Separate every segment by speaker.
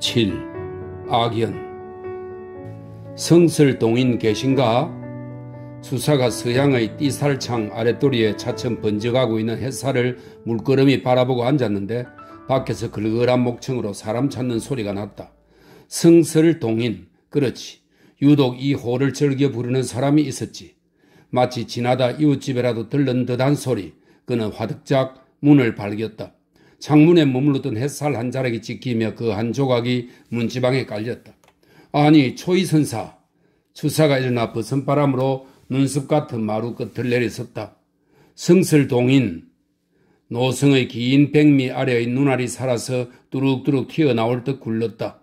Speaker 1: 7. 악연 성설동인 계신가? 수사가 서양의 띠살창 아랫도리에 차츰 번져가고 있는 햇살을 물끄러미 바라보고 앉았는데 밖에서 글거란 목청으로 사람 찾는 소리가 났다. 성설동인, 그렇지. 유독 이 호를 즐겨 부르는 사람이 있었지. 마치 지나다 이웃집에라도 들른 듯한 소리. 그는 화득작 문을 발겼다. 창문에 머물렀던 햇살 한 자락이 찍히며 그 한 조각이 문지방에 깔렸다. 아니 초이선사 주사가 일어나 벗은 바람으로 눈썹 같은 마루 끝을 내리섰다. 성슬 동인 노성의 긴 백미 아래의 눈알이 살아서 뚜룩뚜룩 튀어나올 듯 굴렀다.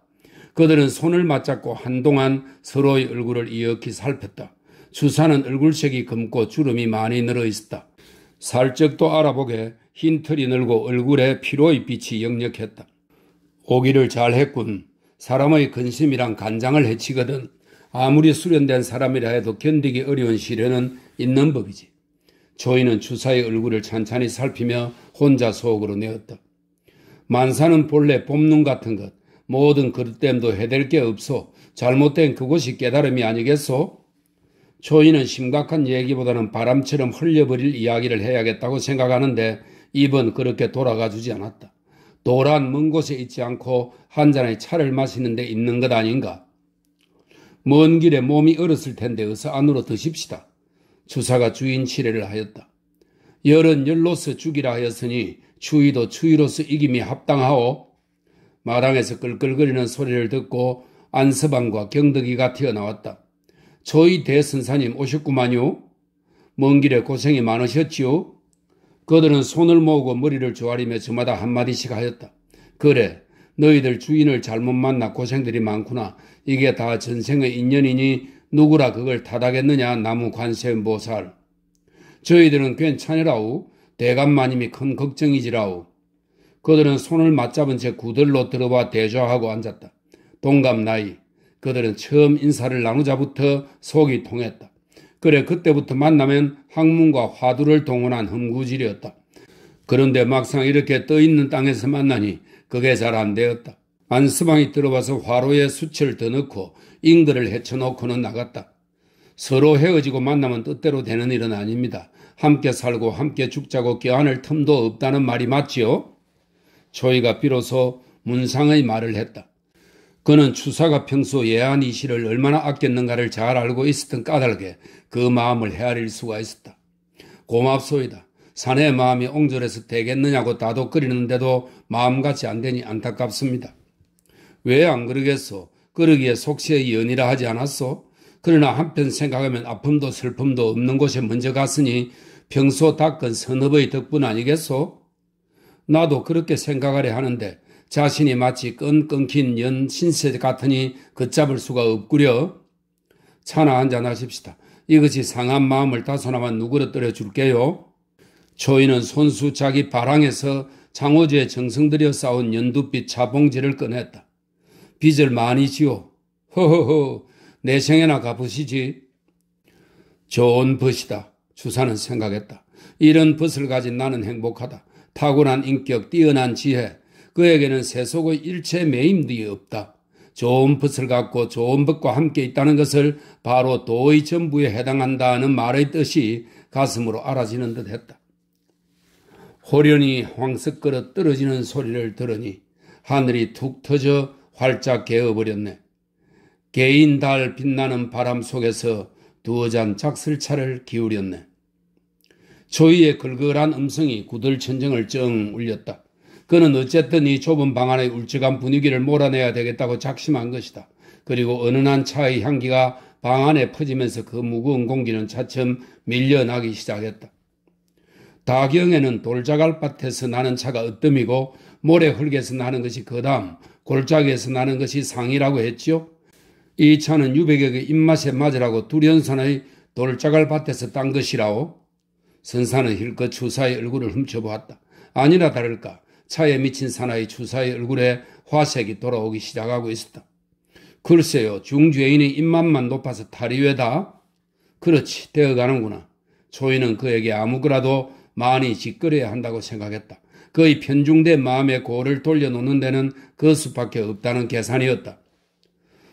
Speaker 1: 그들은 손을 맞잡고 한동안 서로의 얼굴을 이윽히 살폈다. 주사는 얼굴색이 검고 주름이 많이 늘어 있었다. 살쩍도 알아보게 흰 털이 늘고 얼굴에 피로의 빛이 역력했다. 오기를 잘했군. 사람의 근심이랑 간장을 해치거든. 아무리 수련된 사람이라 해도 견디기 어려운 시련은 있는 법이지. 조이는 주사의 얼굴을 찬찬히 살피며 혼자 속으로 내었다. 만사는 본래 봄눈 같은 것, 모든 그릇됨도 해댈 게 없소. 잘못된 그곳이 깨달음이 아니겠소? 조이는 심각한 얘기보다는 바람처럼 흘려버릴 이야기를 해야겠다고 생각하는데 입은 그렇게 돌아가 주지 않았다. 도란 먼 곳에 있지 않고 한 잔의 차를 마시는 데 있는 것 아닌가. 먼 길에 몸이 얼었을 텐데 어서 안으로 드십시다. 주사가 주인 치례를 하였다. 열은 열로서 죽이라 하였으니 추위도 추위로서 이김이 합당하오. 마당에서 끌끌거리는 소리를 듣고 안서방과 경덕이가 튀어나왔다. 저희 대선사님 오셨구만요. 먼 길에 고생이 많으셨지요. 그들은 손을 모으고 머리를 조아리며 저마다 한마디씩 하였다. 그래, 너희들 주인을 잘못 만나 고생들이 많구나. 이게 다 전생의 인연이니 누구라 그걸 타다겠느냐, 나무 관세음보살. 저희들은 괜찮으라우. 대감마님이 큰 걱정이지라우. 그들은 손을 맞잡은 채 구들로 들어와 대좌하고 앉았다. 동갑 나이. 그들은 처음 인사를 나누자부터 속이 통했다. 그래 그때부터 만나면 학문과 화두를 동원한 흥구질이었다 그런데 막상 이렇게 떠 있는 땅에서 만나니 그게 잘 안 되었다. 안수방이 들어와서 화로에 수치를 더 넣고 인근을 헤쳐놓고는 나갔다. 서로 헤어지고 만나면 뜻대로 되는 일은 아닙니다. 함께 살고 함께 죽자고 껴안을 틈도 없다는 말이 맞지요? 초이가 비로소 문상의 말을 했다. 그는 추사가 평소 예한이 씨를 얼마나 아꼈는가를 잘 알고 있었던 까닭에 그 마음을 헤아릴 수가 있었다. 고맙소이다. 사내의 마음이 옹졸해서 되겠느냐고 다독거리는데도 마음같이 안 되니 안타깝습니다. 왜 안 그러겠소? 그러기에 속시의 연이라 하지 않았소? 그러나 한편 생각하면 아픔도 슬픔도 없는 곳에 먼저 갔으니 평소 닦은 선업의 덕분 아니겠소? 나도 그렇게 생각하려 하는데 자신이 마치 끈 끊긴 연 신세 같으니 걷잡을 그 수가 없구려. 차나 한잔 하십시다. 이것이 상한 마음을 다소나마 누그러뜨려 줄게요. 초인은 손수 자기 바랑에서 장호주의 정성들여 쌓은 연두빛 차봉지를 꺼냈다. 빚을 많이 지요. 허허허, 내 생에나 갚으시지. 좋은 벗이다. 주사는 생각했다. 이런 벗을 가진 나는 행복하다. 타고난 인격, 뛰어난 지혜, 그에게는 세속의 일체 매임이 없다. 좋은 붓을 갖고 좋은 법과 함께 있다는 것을 바로 도의 전부에 해당한다는 말의 뜻이 가슴으로 알아지는 듯 했다. 호련히 황석거어 떨어지는 소리를 들으니 하늘이 툭 터져 활짝 개어버렸네. 개인 달 빛나는 바람 속에서 두어 잔 작슬차를 기울였네. 초이의 걸글한 음성이 구들천정을 쩡 울렸다. 그는 어쨌든 이 좁은 방 안의 울적한 분위기를 몰아내야 되겠다고 작심한 것이다. 그리고 은은한 차의 향기가 방 안에 퍼지면서 그 무거운 공기는 차츰 밀려나기 시작했다. 다경에는 돌자갈밭에서 나는 차가 으뜸이고 모래 흙에서 나는 것이 거담, 골짜기에서 나는 것이 상이라고 했지요. 이 차는 유백의 입맛에 맞으라고 두련산의 돌자갈밭에서 딴 것이라오. 선사는 힐끗 추사의 얼굴을 훔쳐보았다. 아니나 다를까 차에 미친 사나이 주사의 얼굴에 화색이 돌아오기 시작하고 있었다. 글쎄요, 중죄인의 입맛만 높아서 탈의외다? 그렇지, 되어가는구나. 초인은 그에게 아무거라도 많이 짓거려야 한다고 생각했다. 그의 편중된 마음의 고를 돌려놓는 데는 그 수밖에 없다는 계산이었다.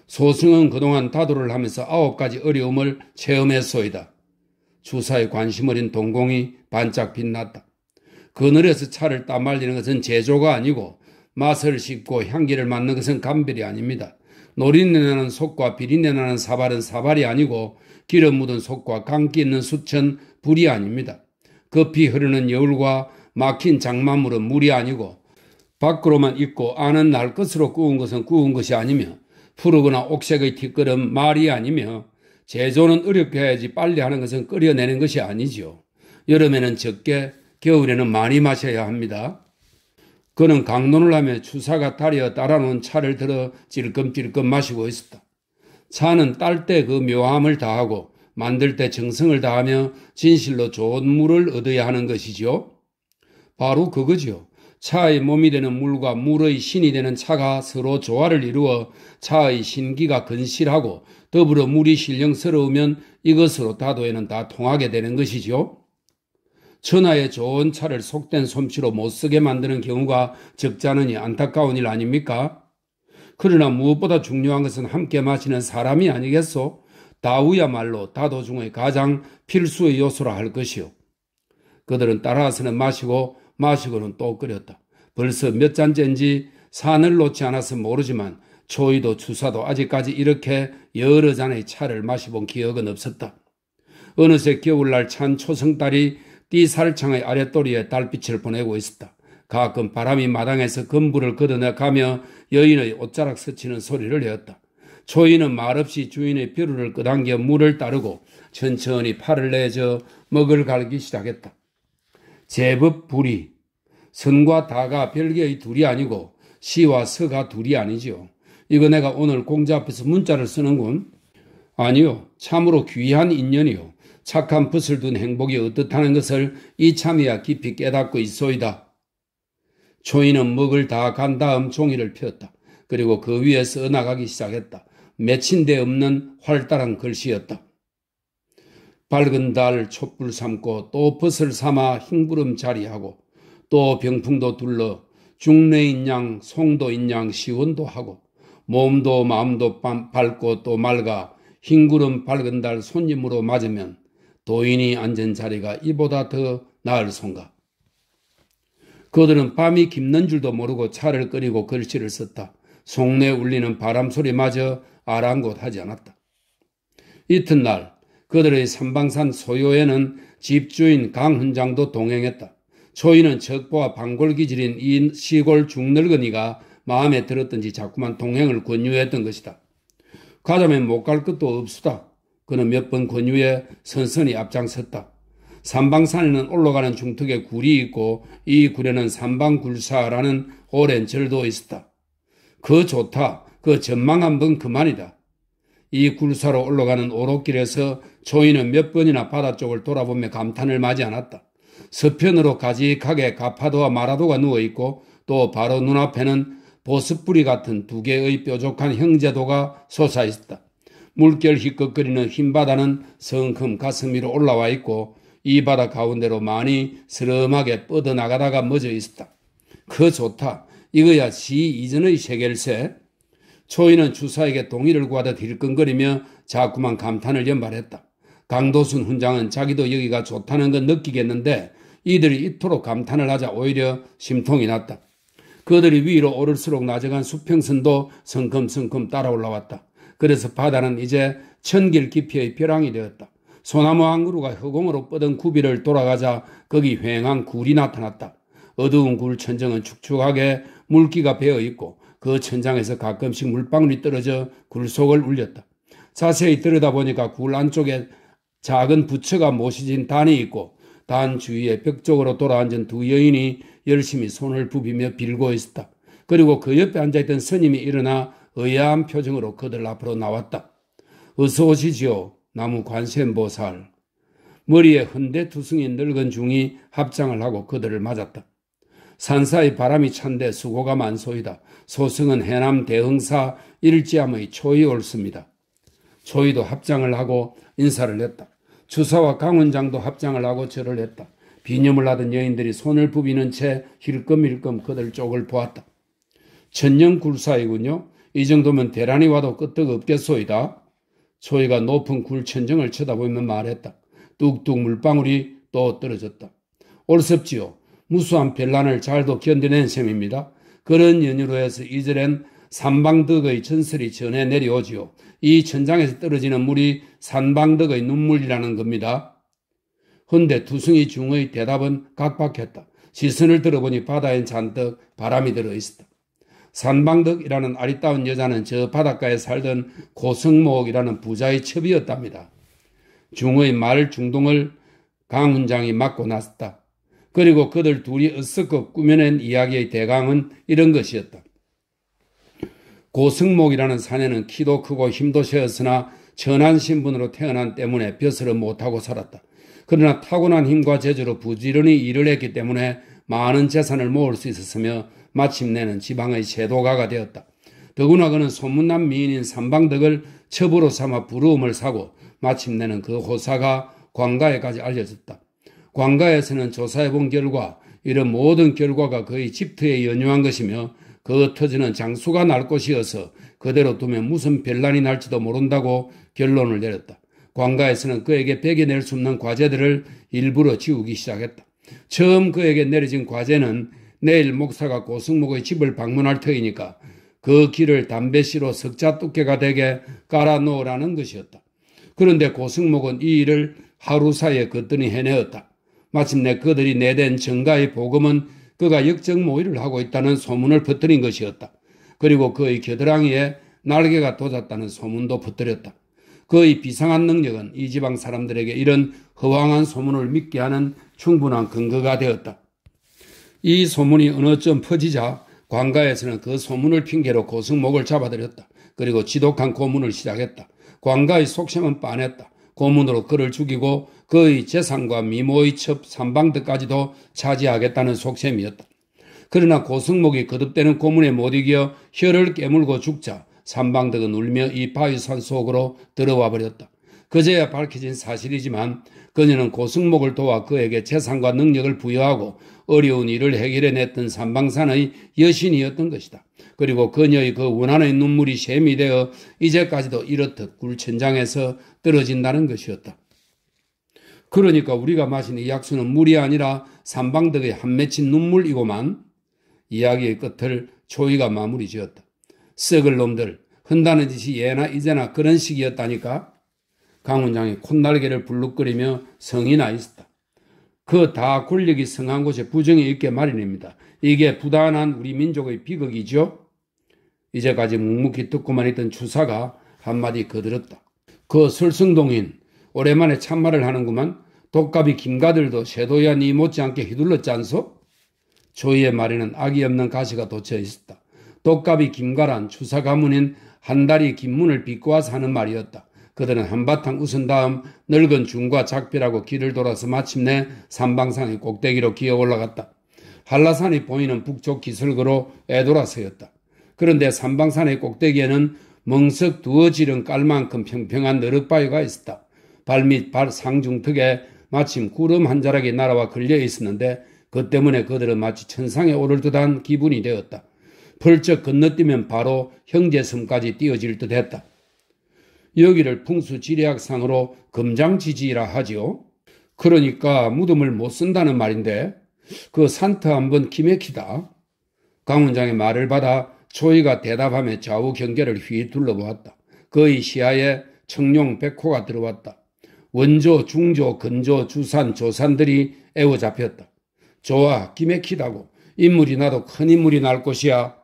Speaker 1: 소승은 그동안 다도를 하면서 아홉 가지 어려움을 체험했소이다. 주사에 관심 어린 동공이 반짝 빛났다. 그늘에서 차를 따말리는 것은 제조가 아니고 맛을 씹고 향기를 맡는 것은 감별이 아닙니다. 노린내나는 속과 비린내나는 사발은 사발이 아니고 기름 묻은 속과 감기 있는 수천 불이 아닙니다. 급히 흐르는 여울과 막힌 장마물은 물이 아니고 밖으로만 입고 안은 날 것으로 구운 것은 구운 것이 아니며 푸르거나 옥색의 티끌은 말이 아니며 제조는 어렵게 해야지 빨리 하는 것은 끓여내는 것이 아니지요. 여름에는 적게 겨울에는 많이 마셔야 합니다. 그는 강론을 하며 추사가 타려 따라놓은 차를 들어 찔끔찔끔 마시고 있었다. 차는 딸 때 그 묘함을 다하고 만들 때 정성을 다하며 진실로 좋은 물을 얻어야 하는 것이지요. 바로 그거지요. 차의 몸이 되는 물과 물의 신이 되는 차가 서로 조화를 이루어 차의 신기가 근실하고 더불어 물이 신령스러우면 이것으로 다도에는 다 통하게 되는 것이지요. 천하의 좋은 차를 속된 솜씨로 못 쓰게 만드는 경우가 적지 않으니 안타까운 일 아닙니까? 그러나 무엇보다 중요한 것은 함께 마시는 사람이 아니겠소? 다우야말로 다도중의 가장 필수의 요소라 할 것이요. 그들은 따라서는 마시고 마시고는 또 끓였다. 벌써 몇 잔째인지 산을 놓지 않아서 모르지만 초이도 주사도 아직까지 이렇게 여러 잔의 차를 마시본 기억은 없었다. 어느새 겨울날 찬 초승달이 띠살창의 네 아랫도리에 달빛을 보내고 있었다. 가끔 바람이 마당에서 금부를 걷어내가며 여인의 옷자락 스치는 소리를 내었다. 초인은 말없이 주인의 벼루를 끄당겨 물을 따르고 천천히 팔을 내저 먹을 갈기 시작했다. 제법 불이 선과 다가 별개의 둘이 아니고 시와 서가 둘이 아니지요. 이거 내가 오늘 공자 앞에서 문자를 쓰는군. 아니요. 참으로 귀한 인연이요. 착한 붓을 둔 행복이 어떻다는 것을 이참이야 깊이 깨닫고 있소이다. 초인은 먹을 다 간 다음 종이를 폈다. 그리고 그 위에 써나가기 시작했다. 맺힌 데 없는 활달한 글씨였다. 밝은 달 촛불 삼고 또 붓을 삼아 흰구름 자리하고 또 병풍도 둘러 중래인 양, 송도인 양, 시원도 하고 몸도 마음도 밝고 또 맑아 흰구름 밝은 달 손님으로 맞으면 도인이 앉은 자리가 이보다 더 나을 손가. 그들은 밤이 깊는 줄도 모르고 차를 끓이고 글씨를 썼다. 속내 울리는 바람 소리마저 아랑곳하지 않았다. 이튿날 그들의 삼방산 소요에는 집주인 강훈장도 동행했다. 초인은 적보와 방골기질인 이 시골 중늙은이가 마음에 들었던지 자꾸만 동행을 권유했던 것이다. 가자면 못 갈 것도 없수다. 그는 몇 번 권유에 그 선선히 앞장섰다. 산방산에는 올라가는 중턱에 굴이 있고 이 굴에는 산방굴사라는 오랜 절도 있었다. 그 좋다. 그 전망 한번 그만이다. 이 굴사로 올라가는 오록길에서 초인은 몇 번이나 바다 쪽을 돌아보며 감탄을 마지 않았다. 서편으로 가지각게 가파도와 마라도가 누워있고 또 바로 눈앞에는 보스뿌리 같은 두 개의 뾰족한 형제도가 솟아있었다. 물결 희끗거리는 흰 바다는 성큼 가슴 위로 올라와 있고 이 바다 가운데로 많이 스름하게 뻗어나가다가 멎어 있었다. 그 좋다. 이거야 시 이전의 세계일세. 초인은 주사에게 동의를 구하듯 힐끈거리며 자꾸만 감탄을 연발했다. 강도순 훈장은 자기도 여기가 좋다는 건 느끼겠는데 이들이 이토록 감탄을 하자 오히려 심통이 났다. 그들이 위로 오를수록 낮아간 수평선도 성큼성큼 따라 올라왔다. 그래서 바다는 이제 천길 깊이의 벼랑이 되었다. 소나무 한 그루가 허공으로 뻗은 구비를 돌아가자 거기 휑한 굴이 나타났다. 어두운 굴 천정은 축축하게 물기가 배어 있고 그 천장에서 가끔씩 물방울이 떨어져 굴 속을 울렸다. 자세히 들여다보니까 굴 안쪽에 작은 부처가 모시진 단이 있고 단 주위에 벽 쪽으로 돌아앉은 두 여인이 열심히 손을 부비며 빌고 있었다. 그리고 그 옆에 앉아있던 스님이 일어나 의아한 표정으로 그들 앞으로 나왔다. 어서 오시지요. 나무 관세음보살. 머리에 흔대 투승인 늙은 중이 합장을 하고 그들을 맞았다. 산사의 바람이 찬데 수고가 만소이다. 소승은 해남 대흥사 일지함의 초이 옳습니다. 초이도 합장을 하고 인사를 했다. 주사와 강원장도 합장을 하고 절을 했다. 비념을 하던 여인들이 손을 부비는 채 힐끔힐끔 그들 쪽을 보았다. 천년 굴사이군요. 이 정도면 대란이 와도 끄떡없겠소이다. 소희가 높은 굴천정을 쳐다보며 말했다. 뚝뚝 물방울이 또 떨어졌다. 올섭지요. 무수한 별난을 잘도 견뎌낸 셈입니다. 그런 연유로 해서 이전엔 산방덕의 전설이 전해 내려오지요. 이 천장에서 떨어지는 물이 산방덕의 눈물이라는 겁니다. 헌데 두승이 중의 대답은 각박했다. 시선을 들어보니 바다엔 잔뜩 바람이 들어있었다. 산방덕이라는 아리따운 여자는 저 바닷가에 살던 고승목이라는 부자의 첩이었답니다. 중의 말 중동을 강 훈장이 맡고 났다. 그리고 그들 둘이 어스껏 꾸며낸 이야기의 대강은 이런 것이었다. 고승목이라는 사내는 키도 크고 힘도 세었으나 천한 신분으로 태어난 때문에 벼슬을 못하고 살았다. 그러나 타고난 힘과 재주로 부지런히 일을 했기 때문에 많은 재산을 모을 수 있었으며 마침내는 지방의 제도가가 되었다. 더구나 그는 소문난 미인인 삼방덕을 첩으로 삼아 부러움을 사고 마침내는 그 호사가 광가에까지 알려졌다. 광가에서는 조사해본 결과 이런 모든 결과가 거의 집트에 연유한 것이며 그 터지는 장수가 날 곳이어서 그대로 두면 무슨 별난이 날지도 모른다고 결론을 내렸다. 광가에서는 그에게 베겨낼 수 없는 과제들을 일부러 지우기 시작했다. 처음 그에게 내려진 과제는 내일 목사가 고승목의 집을 방문할 터이니까 그 길을 담배씨로 석자 두께가 되게 깔아 놓으라는 것이었다. 그런데 고승목은 이 일을 하루 사이에 거뜬히 해내었다. 마침내 그들이 내댄 정가의 복음은 그가 역정모의를 하고 있다는 소문을 퍼뜨린 것이었다. 그리고 그의 겨드랑이에 날개가 돋았다는 소문도 퍼뜨렸다. 그의 비상한 능력은 이 지방 사람들에게 이런 허황한 소문을 믿게 하는 충분한 근거가 되었다. 이 소문이 어느 쯤 퍼지자 광가에서는그 소문을 핑계로 고승목을 잡아들였다. 그리고 지독한 고문을 시작했다. 광가의 속셈은 빤했다. 고문으로 그를 죽이고 그의 재산과 미모의 첩 삼방드까지도 차지하겠다는 속셈이었다. 그러나 고승목이 거듭되는 고문에 못 이겨 혀를 깨물고 죽자 삼방덕은 울며 이 바위산 속으로 들어와 버렸다. 그제야 밝혀진 사실이지만 그녀는 고승목을 도와 그에게 재산과 능력을 부여하고 어려운 일을 해결해냈던 산방산의 여신이었던 것이다. 그리고 그녀의 그 원한의 눈물이 샘이 되어 이제까지도 이렇듯 굴천장에서 떨어진다는 것이었다. 그러니까 우리가 마신 이 약수는 물이 아니라 산방덕의 한 맺힌 눈물이고만 이야기의 끝을 초이가 마무리 지었다. 썩을 놈들, 흔다는 짓이 예나 이제나 그런 식이었다니까? 강훈장이 콧날개를 불룩거리며 성이 나 있었다. 그 다 권력이 성한 곳에 부정이 있게 마련입니다. 이게 부단한 우리 민족의 비극이죠. 이제까지 묵묵히 듣고만 있던 추사가 한마디 거들었다. 그 설승동인 오랜만에 참말을 하는구만 독갑이 김가들도 쇠도야 니 못지않게 휘둘렀지 않소? 조이의 말에는 악이 없는 가시가 돋쳐 있었다. 독갑이 김가란 추사 가문인 한 달이 김문을 비꼬아 서하는 말이었다. 그들은 한바탕 웃은 다음 늙은 중과 작별하고 길을 돌아서 마침내 산방산의 꼭대기로 기어 올라갔다. 한라산이 보이는 북쪽 기슭으로 애돌아서였다. 그런데 산방산의 꼭대기에는 멍석 두어 지른 깔만큼 평평한 느릇바위가 있었다. 발밑 발 상중턱에 마침 구름 한 자락이 날아와 걸려 있었는데 그 때문에 그들은 마치 천상에 오를 듯한 기분이 되었다. 펄쩍 건너뛰면 바로 형제섬까지 뛰어질 듯했다. 여기를 풍수지리학상으로 금장지지라 하지요. 그러니까 무덤을 못 쓴다는 말인데 그 산타 한번 기맥히다. 강원장의 말을 받아 초이가 대답하며 좌우 경계를 휘 둘러보았다. 거의 시야에 청룡 백호가 들어왔다. 원조, 중조, 근조, 주산, 조산들이 애워잡혔다 좋아, 기맥히다고. 인물이 나도 큰 인물이 날 것이야.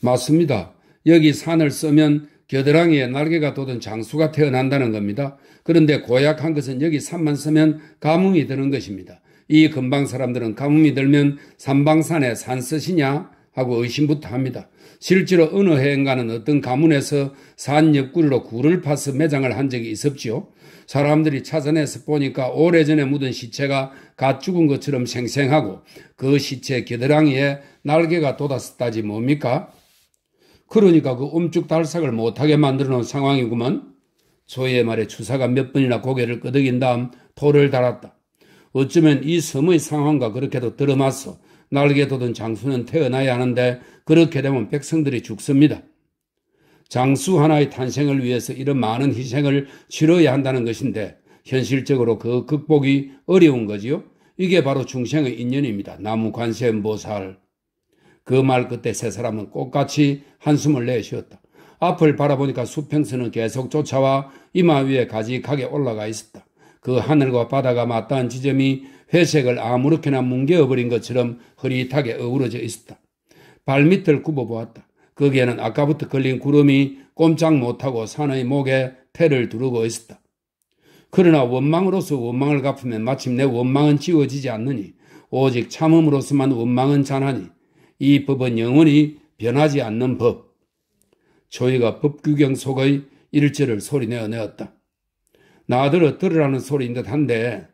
Speaker 1: 맞습니다. 여기 산을 쓰면 겨드랑이에 날개가 돋은 장수가 태어난다는 겁니다. 그런데 고약한 것은 여기 산만 서면 가뭄이 드는 것입니다. 이 근방 사람들은 가뭄이 들면 산방산에 산 쓰시냐 하고 의심부터 합니다. 실제로 어느 해인가는 어떤 가문에서 산 옆구리로 굴을 파서 매장을 한 적이 있었지요. 사람들이 찾아내서 보니까 오래전에 묻은 시체가 갓 죽은 것처럼 생생하고 그 시체 겨드랑이에 날개가 돋았었다지 뭡니까? 그러니까 그움죽달싹을 못하게 만들어 놓은 상황이구만. 조의 말에 주사가 몇 번이나 고개를 끄덕인 다음 돌을 달았다. 어쩌면 이 섬의 상황과 그렇게도 들어맞서 날개 돋은 장수는 태어나야 하는데 그렇게 되면 백성들이 죽습니다. 장수 하나의 탄생을 위해서 이런 많은 희생을 치러야 한다는 것인데 현실적으로 그 극복이 어려운 거지요. 이게 바로 중생의 인연입니다. 나무 관세음보살, 그말 끝에 세 사람은 똑같이 한숨을 내쉬었다. 앞을 바라보니까 수평선은 계속 쫓아와 이마 위에 가직하게 올라가 있었다. 그 하늘과 바다가 맞닿은 지점이 회색을 아무렇게나 뭉개어버린 것처럼 흐릿하게 어우러져 있었다. 발밑을 굽어보았다. 거기에는 아까부터 걸린 구름이 꼼짝 못하고 산의 목에 태를 두르고 있었다. 그러나 원망으로서 원망을 갚으면 마침내 원망은 지워지지 않느니 오직 참음으로서만 원망은 잔하니 이 법은 영원히 변하지 않는 법. 조이가 법규경 속의 일절을 소리내어 내었다. 나들어 들으라는 소리인 듯 한데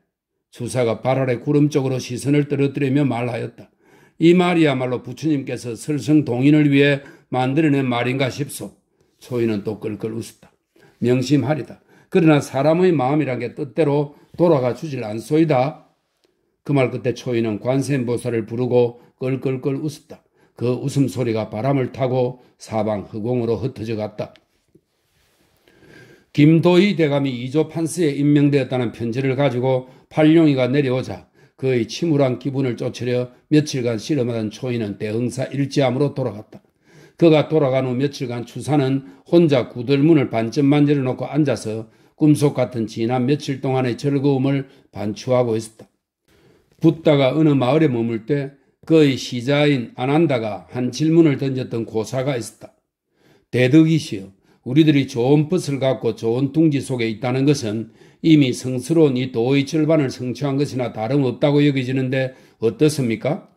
Speaker 1: 주사가 발 아래 구름 쪽으로 시선을 떨어뜨리며 말하였다. 이 말이야말로 부처님께서 설승 동인을 위해 만들어낸 말인가 싶소. 소인은 또 끌끌 웃었다. 명심하리다. 그러나 사람의 마음이란 게 뜻대로 돌아가 주질 않소이다. 그 말 끝에 초인은 관세음보살을 부르고 껄껄껄 웃었다. 그 웃음소리가 바람을 타고 사방 허공으로 흩어져 갔다. 김도희 대감이 이조 판스에 임명되었다는 편지를 가지고 팔룡이가 내려오자 그의 침울한 기분을 쫓으려 며칠간 실험하던 초인은 대흥사 일지함으로 돌아갔다. 그가 돌아간 후 며칠간 추사는 혼자 구들문을 반쯤만 열어놓고 앉아서 꿈속 같은 지난 며칠 동안의 즐거움을 반추하고 있었다. 붓다가 어느 마을에 머물 때 그의 시자인 아난다가 한 질문을 던졌던 고사가 있었다. 대덕이시여, 우리들이 좋은 붓을 갖고 좋은 둥지 속에 있다는 것은 이미 성스러운 이 도의 절반을 성취한 것이나 다름없다고 여겨지는데 어떻습니까?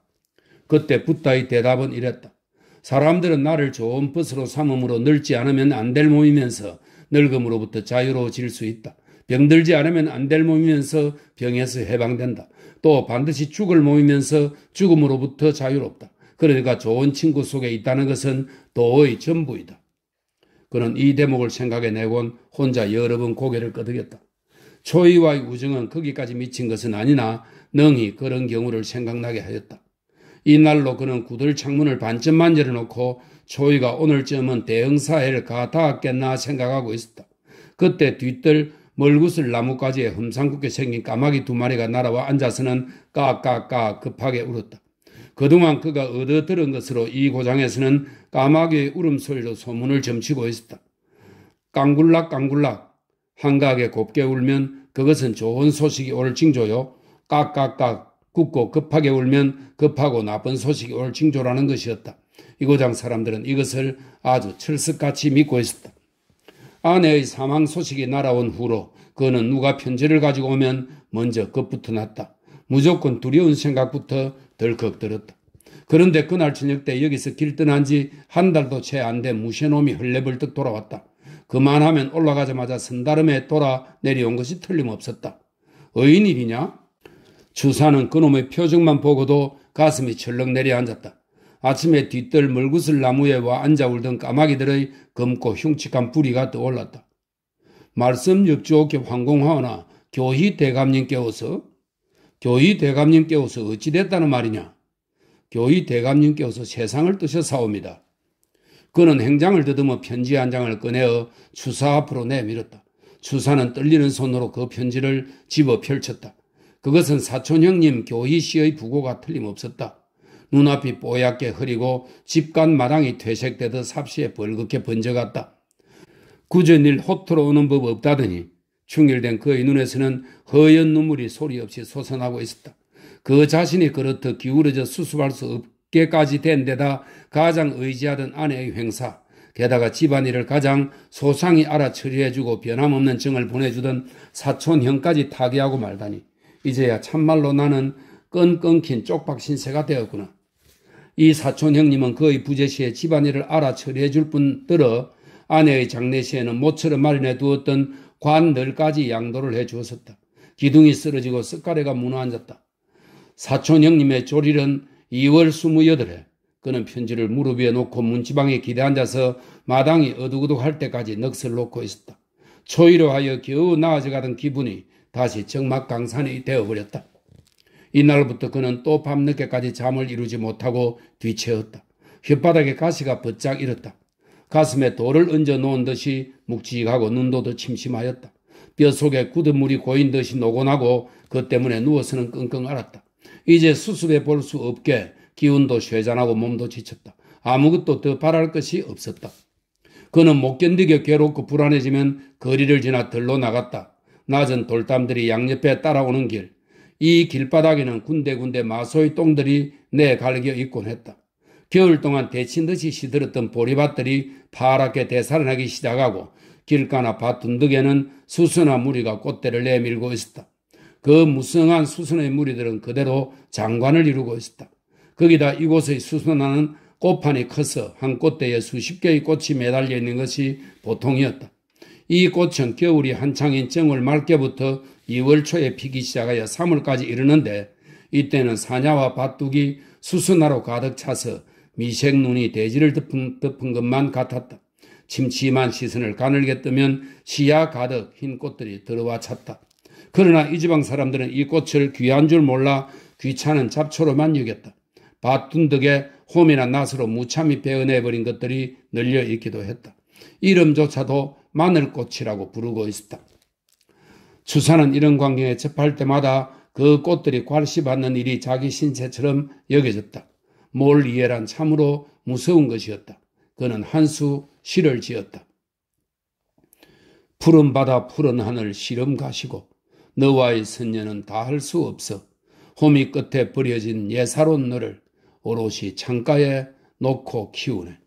Speaker 1: 그때 붓다의 대답은 이랬다. 사람들은 나를 좋은 붓으로 삼음으로 늙지 않으면 안 될 몸이면서 늙음으로부터 자유로워질 수 있다. 병들지 않으면 안 될 몸이면서 병에서 해방된다. 또 반드시 죽을 모이면서 죽음으로부터 자유롭다. 그러니까 좋은 친구 속에 있다는 것은 도의 전부이다. 그는 이 대목을 생각해 내곤 혼자 여러 번 고개를 끄덕였다. 초이와의 우정은 거기까지 미친 것은 아니나 능히 그런 경우를 생각나게 하였다. 이날로 그는 구들 창문을 반쯤만 열어놓고 초이가 오늘쯤은 대흥사회를 가다왔겠나 생각하고 있었다. 그때 뒤뜰 멀구슬 나뭇가지에 험상궂게 생긴 까마귀 두 마리가 날아와 앉아서는 까까까 급하게 울었다. 그동안 그가 얻어들은 것으로 이 고장에서는 까마귀의 울음소리로 소문을 점치고 있었다. 깡굴락 깡굴락 한가하게 곱게 울면 그것은 좋은 소식이 올 징조요. 깍깍깍 굳고 급하게 울면 급하고 나쁜 소식이 올 징조라는 것이었다. 이 고장 사람들은 이것을 아주 철석같이 믿고 있었다. 아내의 사망 소식이 날아온 후로 그는 누가 편지를 가지고 오면 먼저 겁부터 났다. 무조건 두려운 생각부터 덜컥 들었다. 그런데 그날 저녁 때 여기서 길뜬한 지한 달도 채안된 무쇠놈이 흘레벌떡 돌아왔다. 그만하면 올라가자마자 선다름에 돌아 내려온 것이 틀림없었다. 어인 일이냐? 주사는 그놈의 표정만 보고도 가슴이 철렁 내려앉았다. 아침에 뒤뜰 멀구슬 나무에 와 앉아 울던 까마귀들의 검고 흉측한 뿌리가 떠올랐다. 말씀 역조교 황공하오나 교희 대감님 께어서 교희 대감님 께어서 어찌됐다는 말이냐? 교희 대감님 께어서 세상을 뜨셔사옵니다 그는 행장을 더듬어 편지 한 장을 꺼내어 추사 앞으로 내밀었다. 추사는 떨리는 손으로 그 편지를 집어 펼쳤다. 그것은 사촌 형님 교희 씨의 부고가 틀림없었다. 눈앞이 뽀얗게 흐리고 집간 마당이 퇴색되듯 삽시에 벌겋게 번져갔다. 굳은 일 호트로 오는 법 없다더니 충혈된 그의 눈에서는 허연 눈물이 소리 없이 솟아나고 있었다. 그 자신이 그렇듯 기울어져 수습할 수 없게까지 된 데다 가장 의지하던 아내의 횡사, 게다가 집안일을 가장 소상히 알아 처리해주고 변함없는 증을 보내주던 사촌형까지 타개하고 말다니 이제야 참말로 나는 끈끈킨 쪽박 신세가 되었구나. 이 사촌 형님은 그의 부재시에 집안일을 알아 처리해 줄 뿐더러 아내의 장례시에는 모처럼 마련해 두었던 관들까지 양도를 해 주었었다. 기둥이 쓰러지고 쓱가래가 무너앉았다. 사촌 형님의 조리는 2월 28일 그는 편지를 무릎 위에 놓고 문지방에 기대앉아서 마당이 어둑어둑할 때까지 넋을 놓고 있었다. 초이로 하여 겨우 나아져가던 기분이 다시 정막강산이 되어버렸다. 이날부터 그는 또 밤늦게까지 잠을 이루지 못하고 뒤채었다. 혓바닥에 가시가 번짝 일었다. 가슴에 돌을 얹어 놓은 듯이 묵직하고 눈도더 침침하였다. 뼈 속에 굳은 물이 고인 듯이 노곤하고 그 때문에 누워서는 끙끙 앓았다. 이제 수습해 볼 수 없게 기운도 쇠잔하고 몸도 지쳤다. 아무것도 더 바랄 것이 없었다. 그는 못 견디게 괴롭고 불안해지면 거리를 지나 들로 나갔다. 낮은 돌담들이 양옆에 따라오는 길, 이 길바닥에는 군데군데 마소의 똥들이 내갈겨 있곤 했다. 겨울 동안 데친 듯이 시들었던 보리밭들이 파랗게 되살아나기 시작하고 길가나 밭 둔덕에는 수수나 무리가 꽃대를 내밀고 있었다. 그 무성한 수선의 무리들은 그대로 장관을 이루고 있었다. 거기다 이곳의 수선화는 꽃판이 커서 한 꽃대에 수십 개의 꽃이 매달려 있는 것이 보통이었다. 이 꽃은 겨울이 한창인 정월 말께부터 2월 초에 피기 시작하여 3월까지 이르는데 이때는 사냐와 밭둑이 수순나로 가득 차서 미색 눈이 대지를 덮은, 덮은 것만 같았다. 침침한 시선을 가늘게 뜨면 시야 가득 흰 꽃들이 들어와 찼다. 그러나 이 지방 사람들은 이 꽃을 귀한 줄 몰라 귀찮은 잡초로만 여겼다. 밭둔 덕에 홈이나 낫으로 무참히 베어내버린 것들이 널려 있기도 했다. 이름조차도 마늘꽃이라고 부르고 있습니다. 추사는 이런 광경에 접할 때마다 그 꽃들이 괄시받는 일이 자기 신체처럼 여겨졌다. 몰 이해란 참으로 무서운 것이었다. 그는 한 수 시를 지었다. 푸른 바다 푸른 하늘 시름 가시고 너와의 선녀는 다 할 수 없어 호미 끝에 버려진 예사로운 너를 오롯이 창가에 놓고 키우네.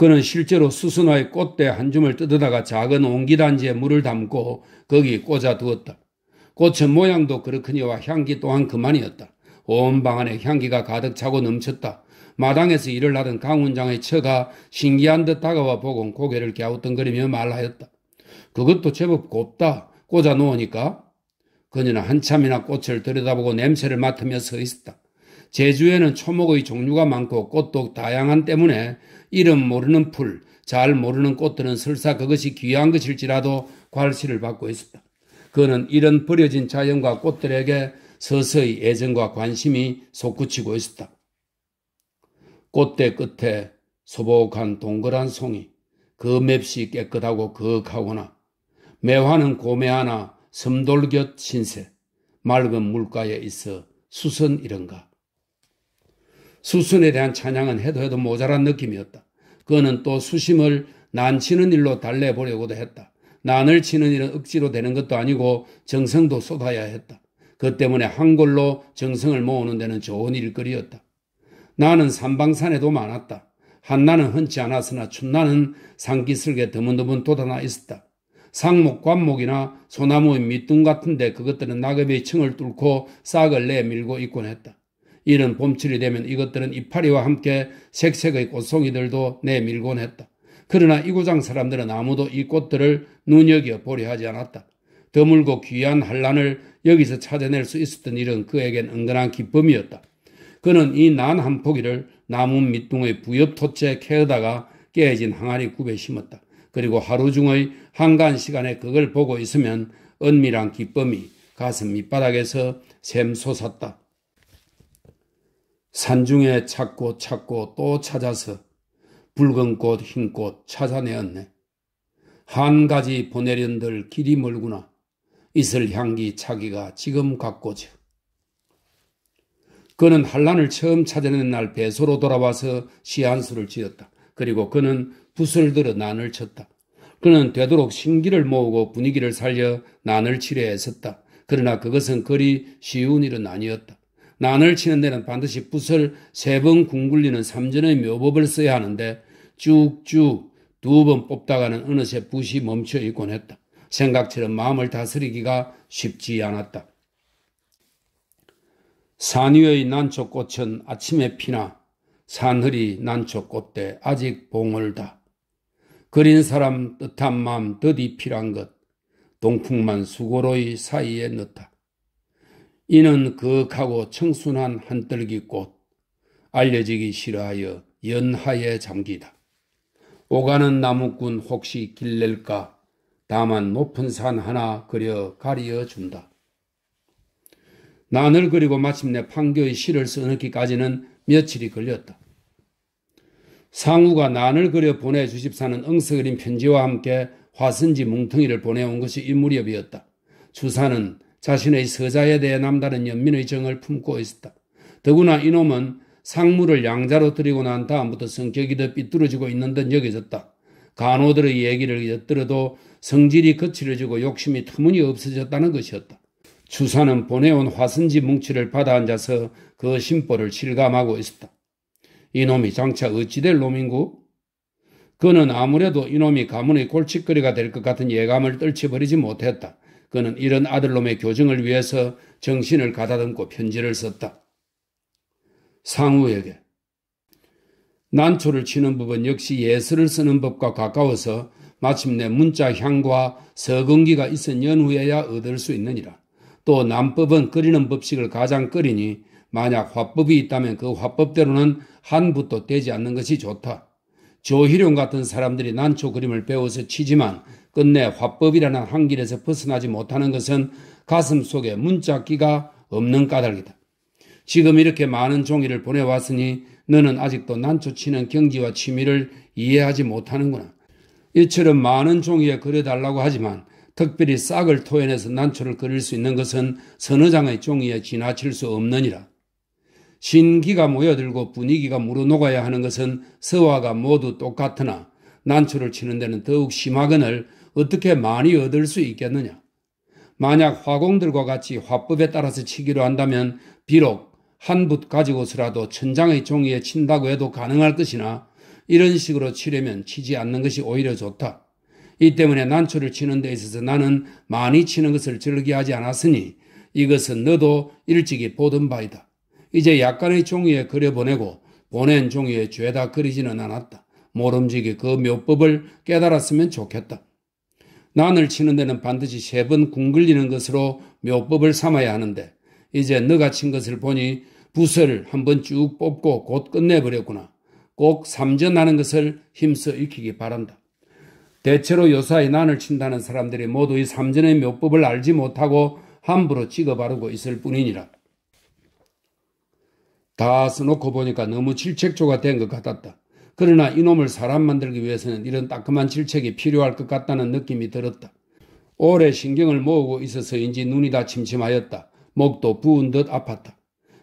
Speaker 1: 그는 실제로 수선화의 꽃대 한 줌을 뜯어다가 작은 옹기단지에 물을 담고 거기 꽂아 두었다. 꽃의 모양도 그렇으니와 향기 또한 그만이었다. 온 방안에 향기가 가득 차고 넘쳤다. 마당에서 일을 하던 강훈장의 처가 신기한 듯 다가와 보곤 고개를 갸우뚱거리며 말하였다. 그것도 제법 곱다. 꽂아 놓으니까. 그녀는 한참이나 꽃을 들여다보고 냄새를 맡으며 서 있었다. 제주에는 초목의 종류가 많고 꽃도 다양한 때문에 이름 모르는 풀, 잘 모르는 꽃들은 설사 그것이 귀한 것일지라도 괄시을 받고 있었다. 그는 이런 버려진 자연과 꽃들에게 서서히 애정과 관심이 솟구치고 있었다. 꽃대 끝에 소복한 동그란 송이, 그 맵시 깨끗하고 거하거나 매화는 고매하나 섬돌곁 신세, 맑은 물가에 있어 수선 이런가. 수순에 대한 찬양은 해도 해도 모자란 느낌이었다. 그는 또 수심을 난 치는 일로 달래보려고도 했다. 난을 치는 일은 억지로 되는 것도 아니고 정성도 쏟아야 했다. 그 때문에 한골로 정성을 모으는 데는 좋은 일거리였다. 나는 산방산에도 많았다. 한나는 흔치 않았으나 춘나는 산기슭에 드문드문 돋아나 있었다. 상목, 관목이나 소나무의 밑둥 같은데 그것들은 낙엽의 층을 뚫고 싹을 내밀고 있곤 했다. 이는 봄철이 되면 이것들은 이파리와 함께 색색의 꽃송이들도 내밀곤 했다. 그러나 이고장 사람들은 아무도 이 꽃들을 눈여겨 보려 하지 않았다. 드물고 귀한 한란을 여기서 찾아낼 수 있었던 일은 그에겐 은근한 기쁨이었다. 그는 이 난 한 포기를 나무 밑둥의 부엽 토채 캐다가 깨진 항아리 굽에 심었다. 그리고 하루 중의 한간 시간에 그걸 보고 있으면 은밀한 기쁨이 가슴 밑바닥에서 샘솟았다. 산중에 찾고 찾고 또 찾아서 붉은 꽃 흰 꽃 찾아내었네. 한 가지 보내련들 길이 멀구나. 이슬 향기 차기가 지금 갖고져. 그는 한란을 처음 찾아낸 날 배소로 돌아와서 시한수를 지었다. 그리고 그는 붓을 들어 난을 쳤다. 그는 되도록 신기를 모으고 분위기를 살려 난을 치려 애썼다. 그러나 그것은 그리 쉬운 일은 아니었다. 난을 치는 데는 반드시 붓을 세번 궁굴리는 삼전의 묘법을 써야 하는데 쭉쭉 두 번 뽑다가는 어느새 붓이 멈춰 있곤 했다. 생각처럼 마음을 다스리기가 쉽지 않았다. 산 위의 난초 꽃은 아침에 피나 산흐리 난초 꽃대 아직 봉을다. 그린 사람 뜻한 마음 더디 필한 것 동풍만 수고로이 사이에 넣다. 이는 그윽하고 청순한 한떨기꽃 알려지기 싫어하여 연하에 잠기다. 오가는 나무꾼 혹시 길낼까 다만 높은 산 하나 그려 가리어 준다. 난을 그리고 마침내 판교의 시를 써넣기까지는 며칠이 걸렸다. 상우가 난을 그려 보내주십사는 엉스그린 편지와 함께 화선지 뭉텅이를 보내온 것이 이 무렵이었다. 주사는 자신의 서자에 대해 남다른 연민의 정을 품고 있었다. 더구나 이놈은 상무를 양자로 들리고난 다음부터 성격이 더 삐뚤어지고 있는 듯 여겨졌다. 간호들의 얘기를 엿들어도 성질이 거칠어지고 욕심이 터무니 없어졌다는 것이었다. 추사는 보내온 화선지 뭉치를 받아 앉아서 그 심보를 실감하고 있었다. 이놈이 장차 어찌될 놈인고? 그는 아무래도 이놈이 가문의 골칫거리가 될 것 같은 예감을 떨쳐버리지 못했다. 그는 이런 아들놈의 교정을 위해서 정신을 가다듬고 편지를 썼다. 상우에게 난초를 치는 법은 역시 예술을 쓰는 법과 가까워서 마침내 문자 향과 서근기가 있은 연후에야 얻을 수 있느니라. 또 남법은 끓이는 법식을 가장 끓이니 만약 화법이 있다면 그 화법대로는 한붓도 되지 않는 것이 좋다. 조희룡 같은 사람들이 난초 그림을 배워서 치지만 끝내 화법이라는 한 길에서 벗어나지 못하는 것은 가슴 속에 문짝기가 없는 까닭이다. 지금 이렇게 많은 종이를 보내왔으니 너는 아직도 난초 치는 경지와 취미를 이해하지 못하는구나. 이처럼 많은 종이에 그려달라고 하지만 특별히 싹을 토해내서 난초를 그릴 수 있는 것은 서너 장의 종이에 지나칠 수 없느니라. 신기가 모여들고 분위기가 무르녹아야 하는 것은 서화가 모두 똑같으나 난초를 치는 데는 더욱 심하거늘 어떻게 많이 얻을 수 있겠느냐. 만약 화공들과 같이 화법에 따라서 치기로 한다면 비록 한 붓 가지고서라도 천장의 종이에 친다고 해도 가능할 것이나 이런 식으로 치려면 치지 않는 것이 오히려 좋다. 이 때문에 난초를 치는 데 있어서 나는 많이 치는 것을 즐기하지 않았으니 이것은 너도 일찍이 보던 바이다. 이제 약간의 종이에 그려보내고 보낸 종이에 죄다 그리지는 않았다. 모름지기 그 묘법을 깨달았으면 좋겠다. 난을 치는 데는 반드시 세 번 궁글리는 것으로 묘법을 삼아야 하는데 이제 너가 친 것을 보니 부서를 한 번 쭉 뽑고 곧 끝내버렸구나. 꼭 삼전하는 것을 힘써 익히기 바란다. 대체로 요사이 난을 친다는 사람들이 모두 이 삼전의 묘법을 알지 못하고 함부로 찍어 바르고 있을 뿐이니라. 다 써놓고 보니까 너무 질책조가 된 것 같았다. 그러나 이놈을 사람 만들기 위해서는 이런 따끔한 질책이 필요할 것 같다는 느낌이 들었다. 오래 신경을 모으고 있어서인지 눈이 다 침침하였다. 목도 부은 듯 아팠다.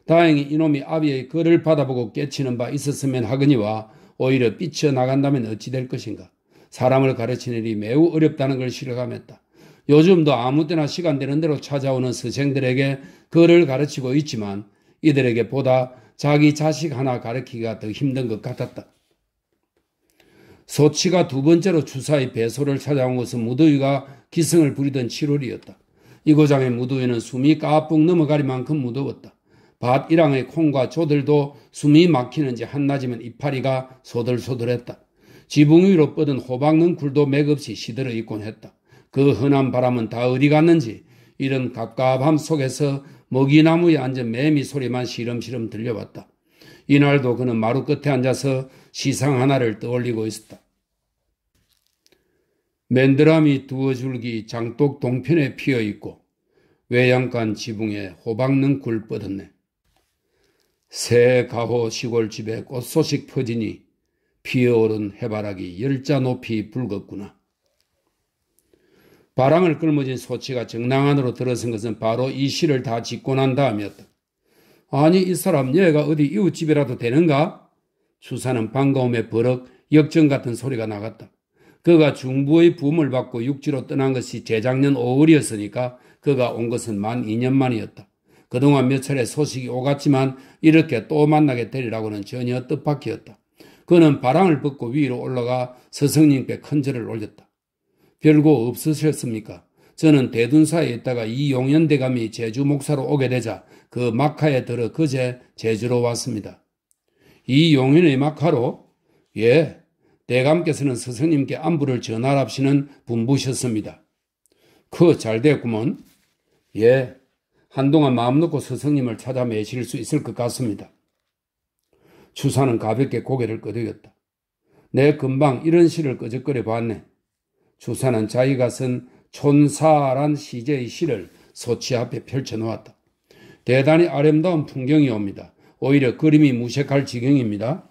Speaker 1: 다행히 이놈이 아비의 글을 받아보고 깨치는 바 있었으면 하거니와 오히려 삐쳐나간다면 어찌 될 것인가. 사람을 가르치는 일이 매우 어렵다는 걸 실감했다. 요즘도 아무 때나 시간 되는 대로 찾아오는 스생들에게 글을 가르치고 있지만 이들에게 보다 자기 자식 하나 가르키기가 더 힘든 것 같았다. 소치가 두 번째로 주사의 배소를 찾아온 것은 무더위가 기승을 부리던 7월이었다. 이 고장의 무더위는 숨이 까뿍 넘어가만큼 무더웠다. 밭 일항의 콩과 조들도 숨이 막히는지 한낮이면 이파리가 소들소들했다. 지붕 위로 뻗은 호박는 굴도 맥없이 시들어 있곤 했다. 그 흔한 바람은 다 어디 갔는지 이런 갑갑함 속에서 먹이나무에 앉아 매미 소리만 시름시름 들려왔다. 이날도 그는 마루 끝에 앉아서 시상 하나를 떠올리고 있었다. 맨드라미 두어 줄기 장독 동편에 피어 있고 외양간 지붕에 호박는 굴 뻗었네. 새 가호 시골집에 꽃소식 퍼지니 피어오른 해바라기 열자 높이 붉었구나. 바람을 끌어진 소치가 정당 안으로 들어선 것은 바로 이 시를 다 짓고 난 다음이었다. 아니 이 사람 여가 어디 이웃집이라도 되는가? 추사는 반가움에 버럭 역정 같은 소리가 나갔다. 그가 중부의 부음을 받고 육지로 떠난 것이 재작년 5월이었으니까 그가 온 것은 만 2년 만이었다. 그동안 몇 차례 소식이 오갔지만 이렇게 또 만나게 되리라고는 전혀 뜻밖이었다. 그는 바람을 벗고 위로 올라가 서성님께 큰 절을 올렸다. 별거 없으셨습니까? 저는 대둔사에 있다가 이 용현대감이 제주 목사로 오게 되자 그마카에 들어 그제 제주로 왔습니다. 이 용현의 마카로 예. 대감께서는 스승님께 안부를 전하랍시는 분부셨습니다. 그 잘 됐구먼. 예. 한동안 마음 놓고 스승님을 찾아 매실 수 있을 것 같습니다. 추사는 가볍게 고개를 끄덕였다. 내 금방 이런 시를 끄적거려 봤네. 주사는 자기가 쓴 촌사란 시제의 시를 소치 앞에 펼쳐놓았다. 대단히 아름다운 풍경이 옵니다. 오히려 그림이 무색할 지경입니다.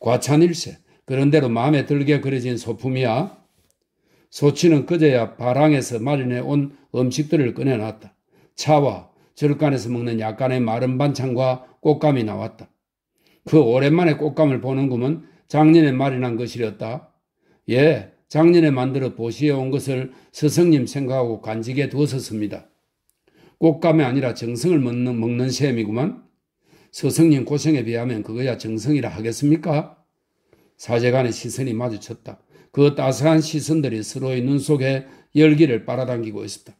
Speaker 1: 과찬일세. 그런대로 마음에 들게 그려진 소품이야. 소치는 그제야 바랑에서 마련해 온 음식들을 꺼내놨다. 차와 절간에서 먹는 약간의 마른 반찬과 꽃감이 나왔다. 그 오랜만에 꽃감을 보는구먼 작년에 마련한 것이었다. 예, 작년에 만들어 보시에 온 것을 스승님 생각하고 간직해 두었었습니다. 꽃감이 아니라 정성을 먹는, 먹는 셈이구만. 스승님 고생에 비하면 그거야 정성이라 하겠습니까? 사제간의 시선이 마주쳤다. 그 따스한 시선들이 서로의 눈 속에 열기를 빨아당기고 있었다.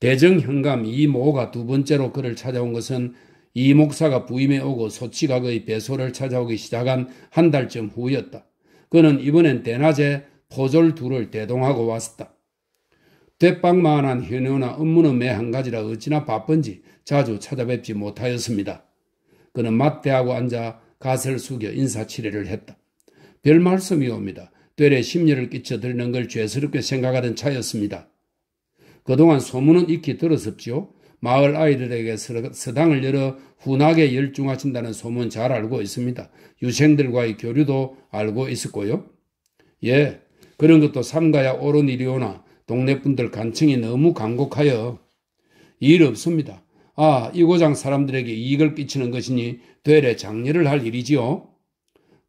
Speaker 1: 대정현감 이모가 두 번째로 그를 찾아온 것은 이 목사가 부임해 오고 소치각의 배소를 찾아오기 시작한 한 달쯤 후였다. 그는 이번엔 대낮에 포졸 둘을 대동하고 왔었다. 대빵만한 현우나 업무는 매한 가지라 어찌나 바쁜지 자주 찾아뵙지 못하였습니다. 그는 맞대하고 앉아 가을 숙여 인사치레를 했다. 별 말씀이 옵니다. 되레 심려를 끼쳐드리는 걸 죄스럽게 생각하던 차였습니다. 그동안 소문은 익히 들었었지요. 마을 아이들에게 서당을 열어 훈하게 열중하신다는 소문 잘 알고 있습니다. 유생들과의 교류도 알고 있었고요. 예, 그런 것도 삼가야 옳은 일이오나 동네 분들 간청이 너무 간곡하여 일 없습니다. 아, 이 고장 사람들에게 이익을 끼치는 것이니 되레 장려를 할 일이지요.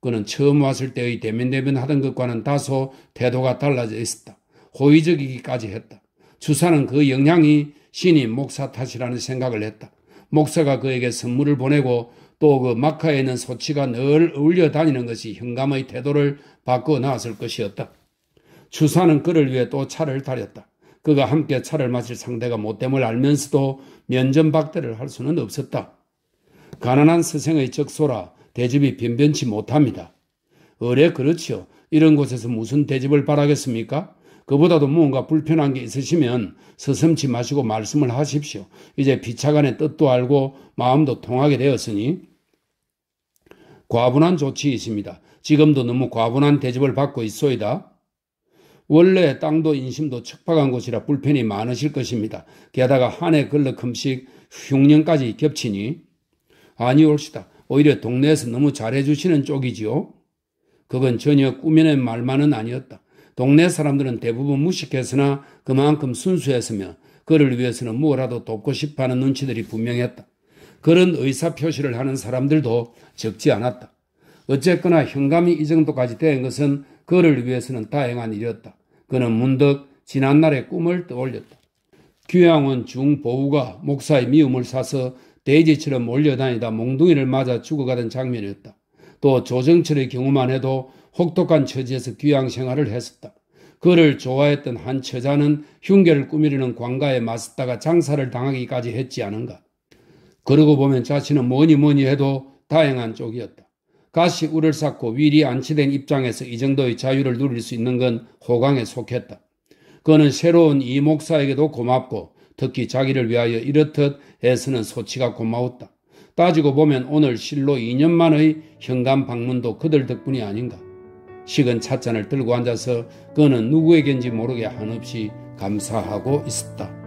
Speaker 1: 그는 처음 왔을 때의 대면대면 하던 것과는 다소 태도가 달라져 있었다. 호의적이기까지 했다. 주사는 그 영향이 신이 목사 탓이라는 생각을 했다. 목사가 그에게 선물을 보내고 또 그 마카에 있는 소치가 늘 어울려 다니는 것이 현감의 태도를 바꿔 나왔을 것이었다. 주사는 그를 위해 또 차를 다렸다. 그가 함께 차를 마실 상대가 못됨을 알면서도 면전박대를 할 수는 없었다. 가난한 스생의 적소라 대집이 변변치 못합니다. 어래 그렇지요. 이런 곳에서 무슨 대집을 바라겠습니까? 그보다도 무언가 불편한 게 있으시면 서슴지 마시고 말씀을 하십시오. 이제 비차간의 뜻도 알고 마음도 통하게 되었으니 과분한 조치이십니다. 지금도 너무 과분한 대접을 받고 있소이다. 원래 땅도 인심도 척박한 곳이라 불편이 많으실 것입니다. 게다가 한 해 걸러 금식 흉년까지 겹치니 아니올시다. 오히려 동네에서 너무 잘해주시는 쪽이지요. 그건 전혀 꾸며낸 말만은 아니었다. 동네 사람들은 대부분 무식했으나 그만큼 순수했으며 그를 위해서는 무엇라도 돕고 싶어하는 눈치들이 분명했다. 그런 의사표시를 하는 사람들도 적지 않았다. 어쨌거나 현감이 이 정도까지 된 것은 그를 위해서는 다행한 일이었다. 그는 문득 지난날의 꿈을 떠올렸다. 귀향은 중보우가 목사의 미움을 사서 돼지처럼 몰려다니다 몽둥이를 맞아 죽어가던 장면이었다. 또 조정철의 경우만 해도 혹독한 처지에서 귀양 생활을 했었다. 그를 좋아했던 한 처자는 흉계를 꾸미려는 광가에 맞섰다가 장사를 당하기까지 했지 않은가. 그러고 보면 자신은 뭐니 뭐니 해도 다행한 쪽이었다. 가시 우를 쌓고 위리 안치된 입장에서 이 정도의 자유를 누릴 수 있는 건 호강에 속했다. 그는 새로운 이 목사에게도 고맙고 특히 자기를 위하여 이렇듯 애쓰는 소치가 고마웠다. 따지고 보면 오늘 실로 2년 만의 현관 방문도 그들 덕분이 아닌가. 식은 찻잔을 들고 앉아서 그는 누구에겐지 모르게 한없이 감사하고 있었다.